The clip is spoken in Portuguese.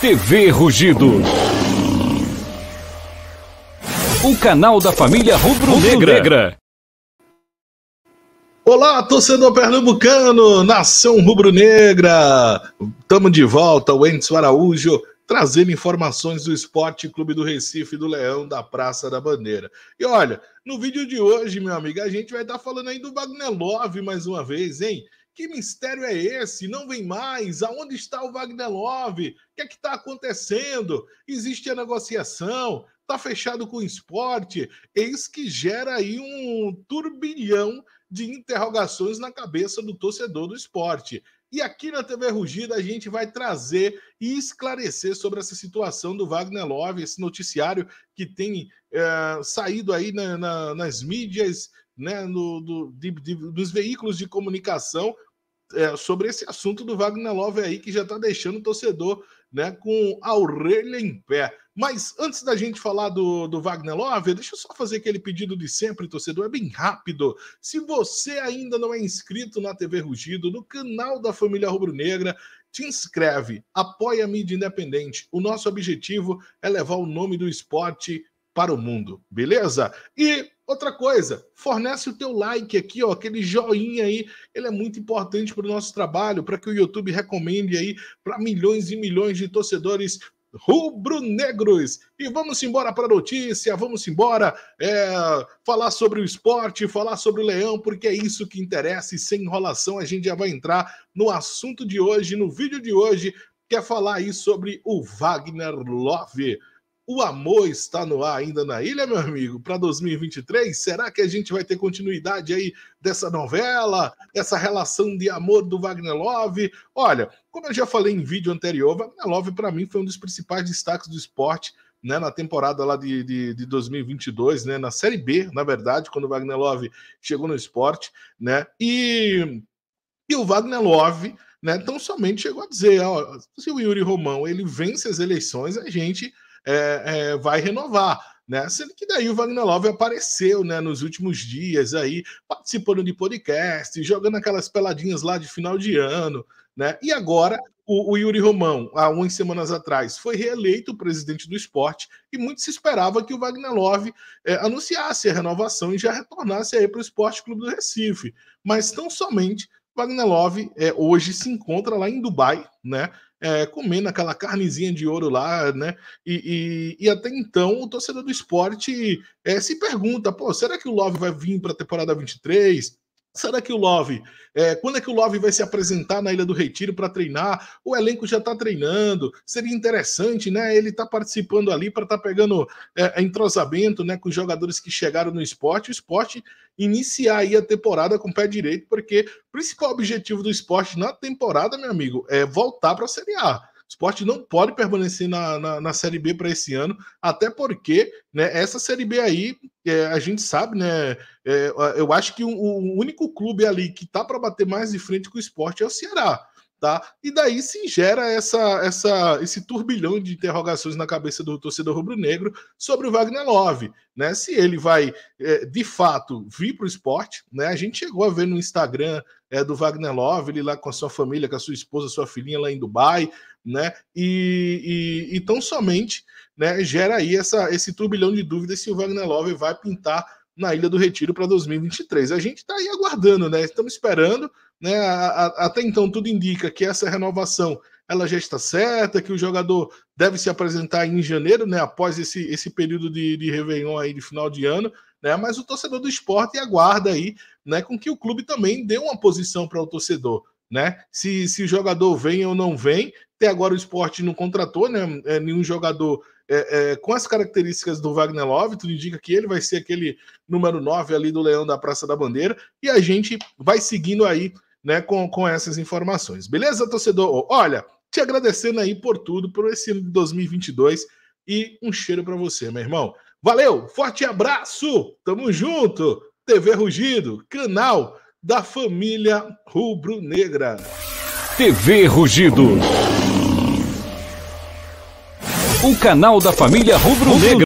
TV Rugido. O canal da família Rubro-Negra. Olá, torcedor pernambucano, nação rubro-negra. Estamos de volta, o Enzo Araújo, trazendo informações do Esporte Clube do Recife, do Leão, da Praça da Bandeira. E olha, no vídeo de hoje, meu amigo, a gente vai estar falando aí do Wagner Love mais uma vez, hein? Que mistério é esse? Não vem mais? Aonde está o Wagner Love? O que é que está acontecendo? Existe a negociação? Está fechado com o esporte? Eis que gera aí um turbilhão de interrogações na cabeça do torcedor do esporte. E aqui na TV Rugida a gente vai trazer e esclarecer sobre essa situação do Wagner Love, esse noticiário que tem é, saído aí na, na, nas mídias né, no, do, de, de, dos veículos de comunicação é, sobre esse assunto do Wagner Love aí, que já está deixando o torcedor né, com a orelha em pé. Mas antes da gente falar do, do Wagner Love, deixa eu só fazer aquele pedido de sempre, torcedor, é bem rápido. Se você ainda não é inscrito na TV Rugido, no canal da Família Rubro Negra, te inscreve, apoia a mídia independente. O nosso objetivo é levar o nome do esporte para o mundo, beleza? E outra coisa, fornece o teu like aqui, ó, aquele joinha aí, ele é muito importante para o nosso trabalho, para que o YouTube recomende aí para milhões e milhões de torcedores rubro-negros. E vamos embora para a notícia, vamos embora é, falar sobre o esporte, falar sobre o leão, porque é isso que interessa e sem enrolação a gente já vai entrar no assunto de hoje, no vídeo de hoje, que é falar aí sobre o Wagner Love. O amor está no ar ainda na ilha, meu amigo, para 2023? Será que a gente vai ter continuidade aí dessa novela, dessa relação de amor do Wagner Love? Olha, como eu já falei em vídeo anterior, Wagner Love para mim foi um dos principais destaques do esporte né, na temporada lá de, de, de, 2022, né, na Série B, na verdade, quando o Wagner Love chegou no esporte, né, e, e o Wagner Love, né, tão somente chegou a dizer, ó, se o Yuri Romão ele vence as eleições, a gente é, é, vai renovar. Né? Sendo que daí o Wagner Love apareceu né, nos últimos dias aí, participando de podcast, jogando aquelas peladinhas lá de final de ano, né? E agora o, o, Yuri Romão, há umas semanas atrás, foi reeleito presidente do esporte e muito se esperava que o Wagner Love é, anunciasse a renovação e já retornasse aí para o Esporte Clube do Recife. Mas tão somente Wagner Love é, hoje se encontra lá em Dubai, né? é, comendo aquela carnezinha de ouro lá, né? E, e, e até então o torcedor do esporte é, se pergunta: pô, será que o Love vai vir para a temporada 23? Será que o Love, é, quando é que o Love vai se apresentar na Ilha do Retiro para treinar? O elenco já está treinando, seria interessante, né? Ele está participando ali para estar tá pegando é, é, entrosamento né, com os jogadores que chegaram no esporte. O esporte iniciar aí a temporada com o pé direito, porque o principal objetivo do esporte na temporada, meu amigo, é voltar para a Série A esporte não pode permanecer na, na, na Série B para esse ano, até porque né, essa Série B aí, é, a gente sabe, né? É, eu acho que o, o único clube ali que tá para bater mais de frente com o esporte é o Ceará. Tá? E daí se gera essa, essa, esse turbilhão de interrogações na cabeça do torcedor rubro-negro sobre o Wagner Love, né? Se ele vai é, de fato vir para o esporte, né? A gente chegou a ver no Instagram é, do Wagner Love ele lá com a sua família, com a sua esposa, sua filhinha lá em Dubai, né? E, e, e tão somente né, gera aí essa, esse turbilhão de dúvidas se o Wagner Love vai pintar na Ilha do Retiro para 2023. A gente está aí aguardando, né? Estamos esperando, né? A, a, até então tudo indica que essa renovação ela já está certa, que o jogador deve se apresentar em janeiro, né? Após esse, esse período de, de Réveillon aí de final de ano, né? Mas o torcedor do esporte aguarda aí, né? Com que o clube também dê uma posição para o torcedor, né? Se, se o jogador vem ou não vem, até agora o esporte não contratou né, é, nenhum jogador é, é, com as características do Wagner Love, tudo indica que ele vai ser aquele número 9 ali do Leão da Praça da Bandeira, e a gente vai seguindo aí né, com, com essas informações. Beleza, torcedor? Olha, te agradecendo aí por tudo, por esse ano de 2022, e um cheiro para você, meu irmão. Valeu, forte abraço, tamo junto, TV Rugido, canal da família rubro-negra. TV Rugido o canal da família Rubro Negro.